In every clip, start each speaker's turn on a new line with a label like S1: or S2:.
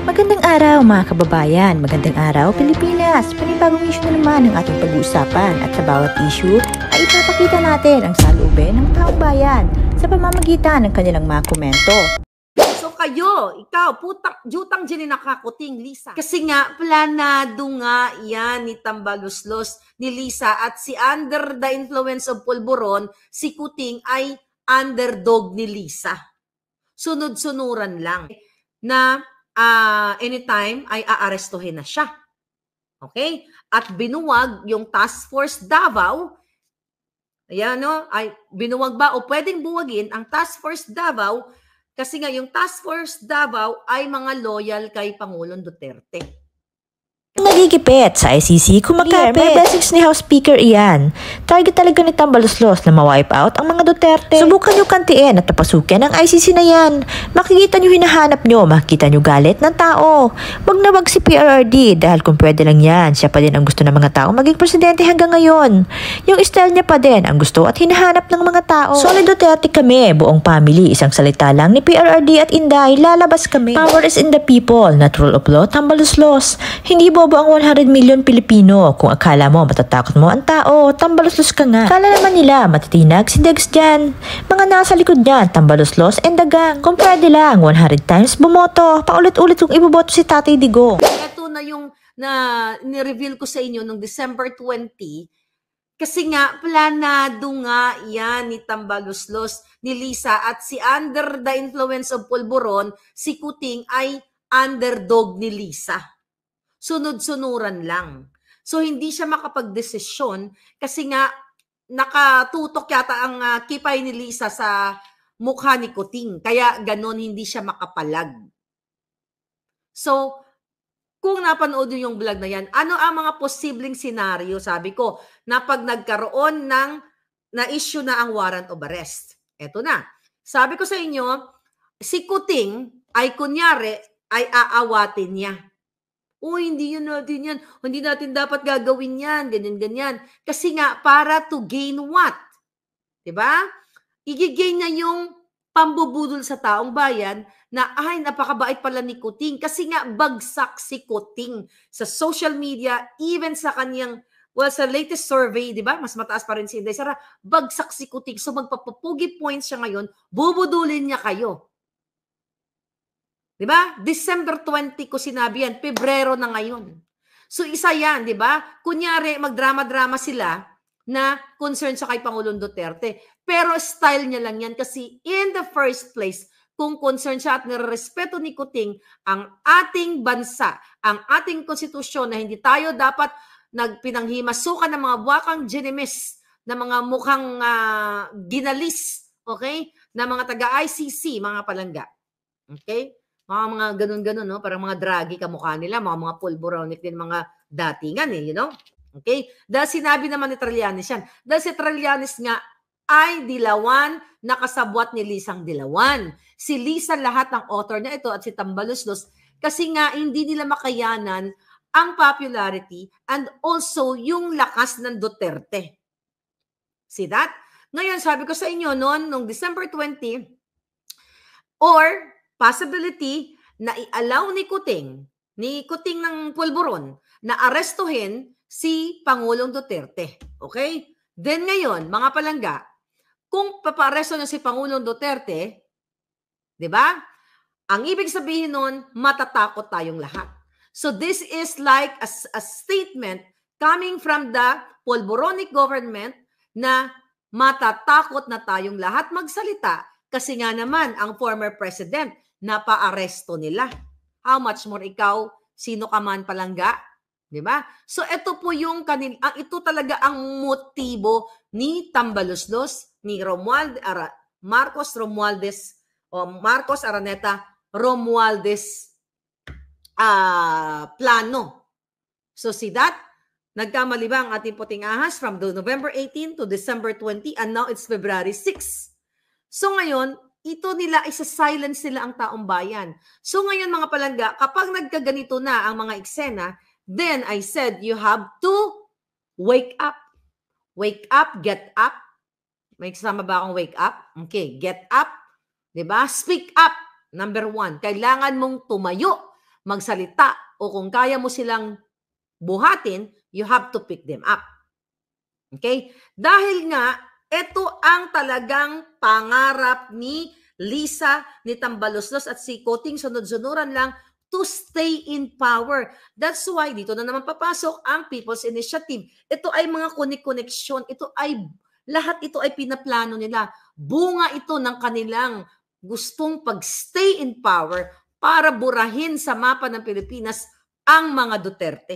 S1: Magandang araw mga kababayan, magandang araw Pilipinas! Panibagong issue na naman ang ating pag-uusapan at sa bawat issue ay ipapakita natin ang salubin ng taong bayan sa pamamagitan ng kanilang mga komento.
S2: So kayo, ikaw, putak, jutang dyan nakakuting, Lisa. Kasi nga, planado nga yan ni Tambaluslos, ni Lisa at si under the influence of Pulburon, si Kuting ay underdog ni Lisa. Sunod-sunuran lang na uh, anytime ay aarestuhin na siya. Okay? At binuwag yung Task Force Davao. Ayan, no? Ay, binuwag ba o pwedeng buwagin ang Task Force Davao kasi nga yung Task Force Davao ay mga loyal kay Pangulong Duterte.
S1: Nagigipit sa ICC kumakapit. Here, may blessings ni House Speaker iyan. Target talaga ni Tambaloslos na ma-wipe out ang mga Duterte. Subukan nyo kantiin at napasukin ang ICC na yan. Makikita nyo hinahanap nyo, makikita nyo galit ng tao. Wag na wag si PRRD dahil kung pwede lang yan, siya pa din ang gusto ng mga tao maging presidente hanggang ngayon. Yung style niya pa din ang gusto at hinahanap ng mga tao. Solid Duterte kami, buong family, isang salita lang ni PRRD at Inday, lalabas kami. Power is in the people, natural of law, Tambaloslos. Hindi bobo bobo ang 100 million Pilipino. Kung akala mo matatakot mo ang tao, tambaluslos ka nga. Kala naman nila matitinag si Dex dyan. Mga nasa likod niya, tambaluslos and dagang. Kung pwede lang, 100 times bumoto. Paulit-ulit kung iboboto si Tatay Digo. Ito
S2: na yung na ni-reveal ko sa inyo nung December 20, kasi nga, planado nga yan ni Tambaluslos, ni Lisa, at si under the influence of Pulburon, si Kuting ay underdog ni Lisa sunod-sunuran lang. So hindi siya makapagdesisyon kasi nga nakatutok yata ang uh, kipay ni Lisa sa mukha ni Kuting. Kaya ganon hindi siya makapalag. So, kung napanood niyo yung vlog na yan, ano ang mga posibleng senaryo, sabi ko, na pag nagkaroon ng na-issue na ang warrant of arrest. Eto na. Sabi ko sa inyo, si Kuting ay kunyari ay aawatin niya Uy, hindi yun natin yan. Hindi natin dapat gagawin yan. Ganyan, ganyan. Kasi nga, para to gain what? ba? Diba? Igigain niya yung pambubudol sa taong bayan na ay napakabait pala ni Kuting kasi nga bagsak si Kuting sa social media even sa kaniyang well sa latest survey di ba mas mataas pa rin si Inday Sara bagsak si Kuting so magpapapugi points siya ngayon bubudulin niya kayo 'Di ba? December 20 ko sinabi yan, Pebrero na ngayon. So isa 'yan, 'di ba? Kunyari magdrama-drama sila na concern sa kay Pangulong Duterte. Pero style niya lang 'yan kasi in the first place, kung concern siya at nirerespeto ni Kuting ang ating bansa, ang ating konstitusyon na hindi tayo dapat nagpinanghimasukan ng mga wakang genemis, ng mga mukhang uh, ginalis, okay? ng mga taga-ICC, mga palangga. Okay? Mga mga ganun-ganun, no? Parang mga draggy kamukha nila, mga mga pulboronic din mga datingan, eh, you know? Okay? Dahil sinabi naman ni Trillanes yan. Dahil si Trillanes nga ay Dilawan, nakasabwat ni Lisang Dilawan. Si Lisa lahat ng author niya ito at si Tambaluslos kasi nga hindi nila makayanan ang popularity and also yung lakas ng Duterte. See that? Ngayon, sabi ko sa inyo noon, nung December 20, or possibility na i-allow ni Kuting, ni Kuting ng Pulburon, na arestuhin si Pangulong Duterte. Okay? Then ngayon, mga palangga, kung paparesto na si Pangulong Duterte, 'di ba? Ang ibig sabihin nun, matatakot tayong lahat. So this is like a, a statement coming from the Polboronic government na matatakot na tayong lahat magsalita kasi nga naman ang former president napaaresto nila. How much more ikaw, sino ka man palangga? Di ba? So ito po yung kanil, ah, ito talaga ang motibo ni Tambaluslos, ni Romuald, Ara, Marcos Romualdez, o Marcos Araneta Romualdez uh, Plano. So see that? Nagkamali ba ang ating puting ahas from November 18 to December 20 and now it's February 6. So ngayon, ito nila, isa-silence nila ang taong bayan. So ngayon mga palangga, kapag nagkaganito na ang mga eksena, then I said, you have to wake up. Wake up, get up. May kasama ba akong wake up? Okay, get up. ba diba? Speak up. Number one, kailangan mong tumayo, magsalita, o kung kaya mo silang buhatin, you have to pick them up. Okay? Dahil nga, ito ang talagang pangarap ni Lisa, ni Tambaloslos at si Koting sunod-sunuran lang to stay in power. That's why dito na naman papasok ang People's Initiative. Ito ay mga koneksyon, ito ay lahat ito ay pinaplano nila. Bunga ito ng kanilang gustong pag-stay in power para burahin sa mapa ng Pilipinas ang mga Duterte.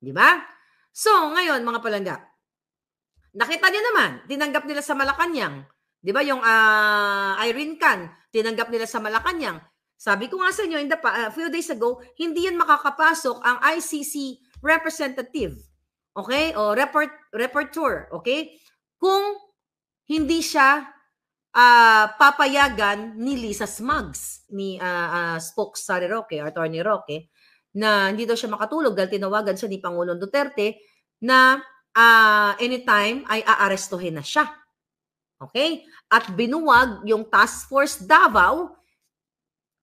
S2: Di ba? So, ngayon mga palangga, Nakita niyo naman, tinanggap nila sa Malacanang. 'Di ba yung uh, Irene Can, tinanggap nila sa Malacanang. Sabi ko nga sa inyo in the uh, few days ago, hindi yan makakapasok ang ICC representative. Okay? O report reporter, okay? Kung hindi siya uh, papayagan ni Lisa Smugs, ni uh, uh, spokes sa Roque, Attorney Roque, na hindi daw siya makatulog dahil tinawagan siya ni Pangulong Duterte na uh, anytime ay aarestuhin na siya. Okay? At binuwag yung Task Force Davao.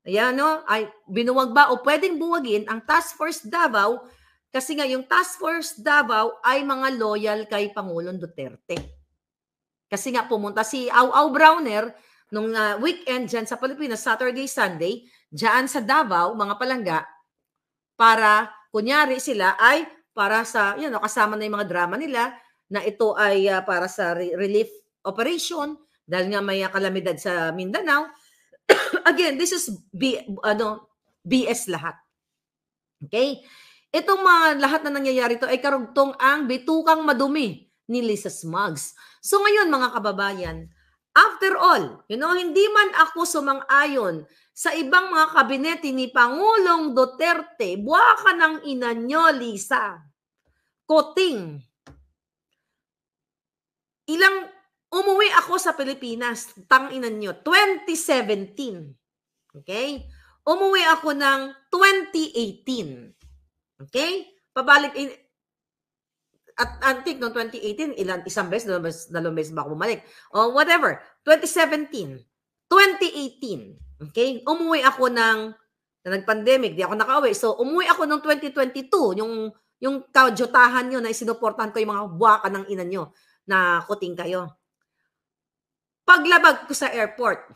S2: Ayan, no? Ay, binuwag ba o pwedeng buwagin ang Task Force Davao kasi nga yung Task Force Davao ay mga loyal kay Pangulong Duterte. Kasi nga pumunta si Au Au Browner nung uh, weekend dyan sa Pilipinas, Saturday, Sunday, dyan sa Davao, mga palangga, para kunyari sila ay para sa, you know, kasama na yung mga drama nila na ito ay uh, para sa re- relief operation dahil nga may ah, kalamidad sa Mindanao. Again, this is B, ano, BS lahat. Okay? Itong mga lahat na nangyayari to ay karugtong ang bitukang madumi ni Lisa Smugs. So ngayon mga kababayan, after all, you know, hindi man ako sumang-ayon sa ibang mga kabinete ni Pangulong Duterte, buwa ka ng ina nyo, Lisa coating. Ilang, umuwi ako sa Pilipinas, tanginan nyo, 2017. Okay? Umuwi ako ng 2018. Okay? Pabalik, in, at antik no 2018 ilan isang beses dalawang beses, dalawang beses ba ako bumalik o oh, whatever 2017 2018 okay umuwi ako ng na nag-pandemic di ako nakauwi so umuwi ako ng 2022 yung yung kajotahan nyo na isinuportahan ko yung mga buwaka ng ina nyo na kuting kayo. Paglabag ko sa airport,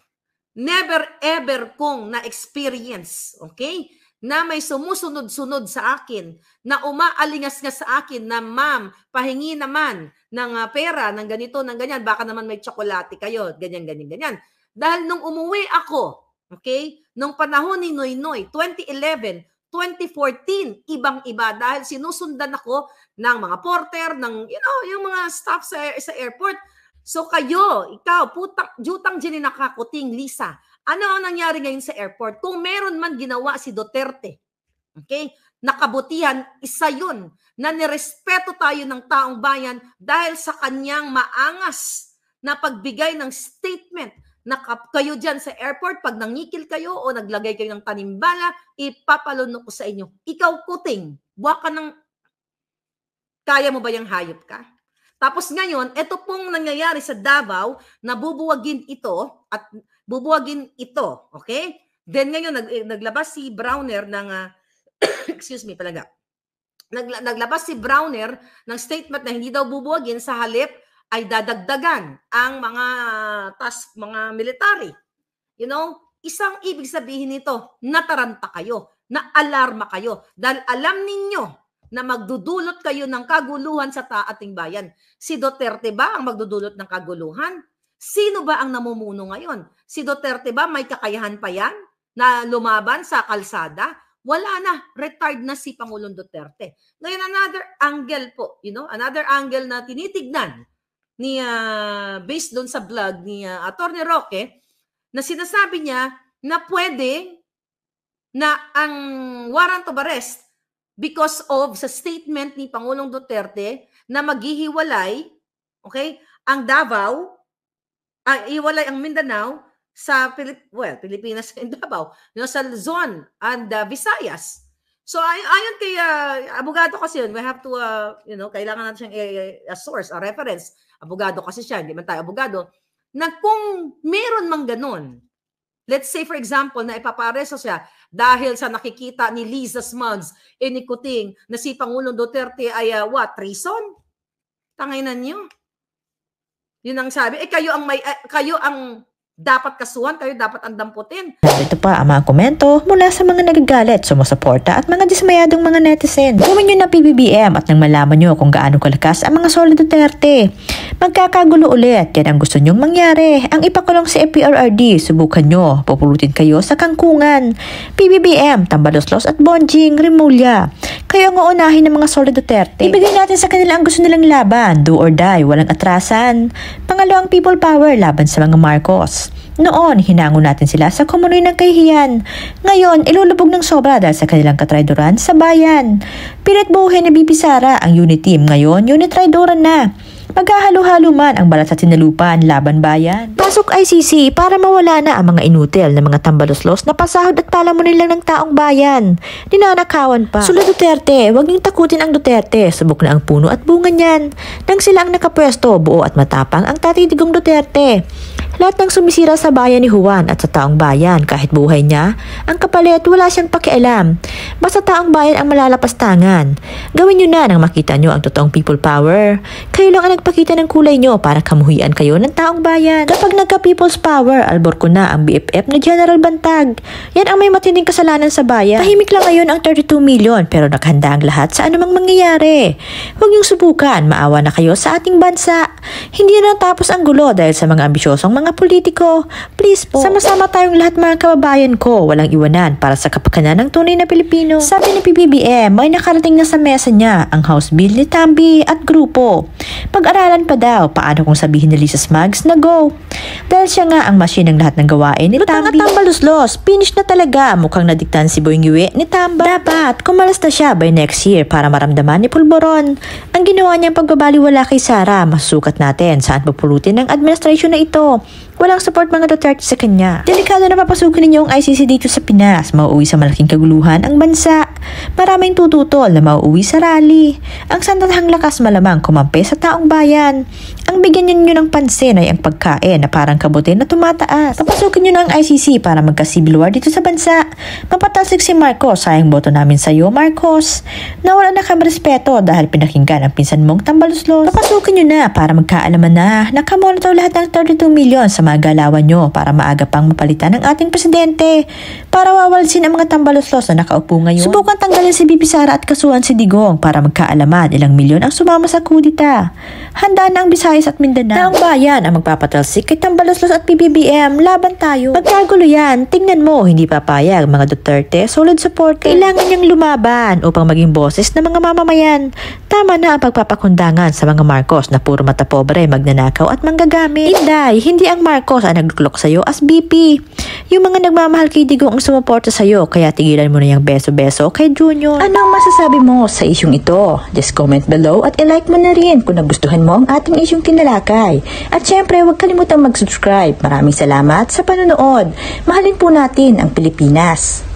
S2: never ever kong na-experience, okay? na may sumusunod-sunod sa akin, na umaalingas nga sa akin na ma'am, pahingi naman ng ah, pera, ng ganito, ng ganyan, baka naman may tsokolate kayo, ganyan, ganyan, ganyan. Dahil nung umuwi ako, okay, nung panahon ni Noy Noy, 2011, 2014, ibang-iba dahil sinusundan ako ng mga porter, ng you know, yung mga staff sa, sa airport. So kayo, ikaw, putang, jutang jininakakuting, Lisa, ano ang nangyari ngayon sa airport? Kung meron man ginawa si Duterte, okay, nakabutihan, isa yun na nirespeto tayo ng taong bayan dahil sa kanyang maangas na pagbigay ng statement naka, kayo dyan sa airport, pag nangikil kayo o naglagay kayo ng panimbala, ipapalunok ko sa inyo. Ikaw kuting, buwa ka ng... Kaya mo ba yung hayop ka? Tapos ngayon, ito pong nangyayari sa Davao, nabubuwagin ito at bubuwagin ito, okay? Then ngayon, nag, eh, naglabas si Browner ng, uh, excuse me palaga. nag, naglabas si Browner ng statement na hindi daw bubuwagin sa halip ay dadagdagan ang mga task mga military. You know, isang ibig sabihin nito, nataranta kayo, na alarma kayo dahil alam ninyo na magdudulot kayo ng kaguluhan sa taating bayan. Si Duterte ba ang magdudulot ng kaguluhan? Sino ba ang namumuno ngayon? Si Duterte ba may kakayahan pa yan na lumaban sa kalsada? wala na, retired na si Pangulong Duterte. Ngayon, another angle po, you know, another angle na tinitignan ni uh, based doon sa vlog ni uh, ah, Attorney Roque na sinasabi niya na pwede na ang warrant of arrest because of sa statement ni Pangulong Duterte na maghihiwalay, okay, ang Davao, uh, ah, iwalay ang Mindanao sa Pilip well, Pilipinas and Davao, no, sa Luzon and uh, Visayas. So ay ayon kay uh, abogado kasi yun, we have to uh, you know, kailangan natin siyang uh, a source, a reference abogado kasi siya, hindi man tayo abogado, na kung meron mang ganun, let's say for example na ipapareso siya dahil sa nakikita ni Liza Smugs e ni Kuting na si Pangulong Duterte ay uh, what, treason? Tangay na niyo. Yun ang sabi. Eh kayo ang may uh, kayo ang dapat kasuhan kayo, dapat ang damputin.
S1: Ito pa ang mga komento mula sa mga nagagalit, sumusuporta at mga dismayadong mga netizen. Gawin nyo na PBBM at nang malaman nyo kung gaano kalakas ang mga solid Duterte. Magkakagulo ulit, yan ang gusto nyong mangyari. Ang ipakulong si EPRRD, subukan nyo, pupulutin kayo sa kangkungan. PBBM, Tambaloslos at Bonjing, Rimulya. Kayo ang uunahin ng mga solid Duterte. Ibigay natin sa kanila ang gusto nilang laban, do or die, walang atrasan. Pangalawang people power, laban sa mga Marcos. Noon, hinangon natin sila sa komunoy ng kahihiyan. Ngayon, ilulubog ng sobra dahil sa kanilang katraydoran sa bayan. Pilit buhay na bibisara ang unit team ngayon, unit traydoran na. maghahalo halo man ang balat sa tinalupan laban bayan. Pasok ICC para mawala na ang mga inutil na mga tambaloslos na pasahod at palamunin lang ng taong bayan. Ninanakawan pa. Sula Duterte, huwag niyong takutin ang Duterte. Subok na ang puno at bunga niyan. Nang sila ang nakapwesto, buo at matapang ang tatitigong Duterte. Lahat ng sumisira sa bayan ni Juan at sa taong bayan kahit buhay niya, ang kapalit wala siyang pakialam. Basta taong bayan ang malalapastangan. Gawin niyo na nang makita niyo ang totoong people power. Kayo lang ang nagpakita ng kulay niyo para kamuhian kayo ng taong bayan. Kapag nagka people's power, albor ko na ang BFF na General Bantag. Yan ang may matinding kasalanan sa bayan. Tahimik lang ngayon ang 32 million pero nakahanda ang lahat sa anumang mangyayari. Huwag niyong subukan, maawa na kayo sa ating bansa. Hindi na natapos ang gulo dahil sa mga ambisyosong mga mga politiko, please po. Sama-sama tayong lahat mga kababayan ko, walang iwanan para sa kapakanan ng tunay na Pilipino. Sabi ni PBBM, may nakarating na sa mesa niya ang House Bill ni Tambi at grupo. Pag-aralan pa daw paano kung sabihin ni Lisa Smags na go. Dahil siya nga ang machine ng lahat ng gawain ni Lutang at Tamba Finish na talaga. Mukhang nadiktan si Boying Yue ni Tamba. Dapat kumalas na siya by next year para maramdaman ni Pulboron. Ang ginawa niyang pagbabaliwala kay Sara, masukat natin saan papulutin ng administration na ito. Walang support mga Duterte sa kanya. Delikado na papasukin ninyo ang ICC dito sa Pinas. Mauwi sa malaking kaguluhan ang bansa. Maraming tututol na mauuwi sa rally. Ang sandalhang lakas malamang kumampi sa taong bayan. Ang bigyan nyo ng pansin ay ang pagkain na parang kabutin na tumataas. Papasukin nyo na ang ICC para magka-civil war dito sa bansa. Mapatasik si Marcos, sayang boto namin sa iyo Marcos. Nawala na kang respeto dahil pinakinggan ang pinsan mong tambaluslos. Papasukin nyo na para magkaalaman na nakamonitor lahat ng 32 million sa mga galawan nyo para maaga pang mapalitan ng ating presidente. Para wawalsin ang mga tambaluslos na nakaupo ngayon. Subukan tanggalin si Bibi Sara at kasuhan si Digong para magkaalaman ilang milyon ang sumama sa kudita. Handa na ang Bisaya Visayas at Mindanao. Taong bayan ang magpapatalsik kay Tambaloslos at PBBM, laban tayo. Pagkagulo yan, tingnan mo, hindi papayag mga Duterte, solid support. Kailangan niyang lumaban upang maging boses ng mga mamamayan. Tama na ang pagpapakundangan sa mga Marcos na puro mata pobre, magnanakaw at manggagamit. Inday, hindi ang Marcos ang nagluklok sa'yo as BP. Yung mga nagmamahal kay Digong ang sumuporta sa iyo kaya tigilan mo na yung beso-beso kay Junior. Ano ang masasabi mo sa isyung ito? Just comment below at i-like mo na rin kung nagustuhan mo ang ating isyung tinalakay. At syempre, huwag kalimutang mag-subscribe. Maraming salamat sa panonood. Mahalin po natin ang Pilipinas.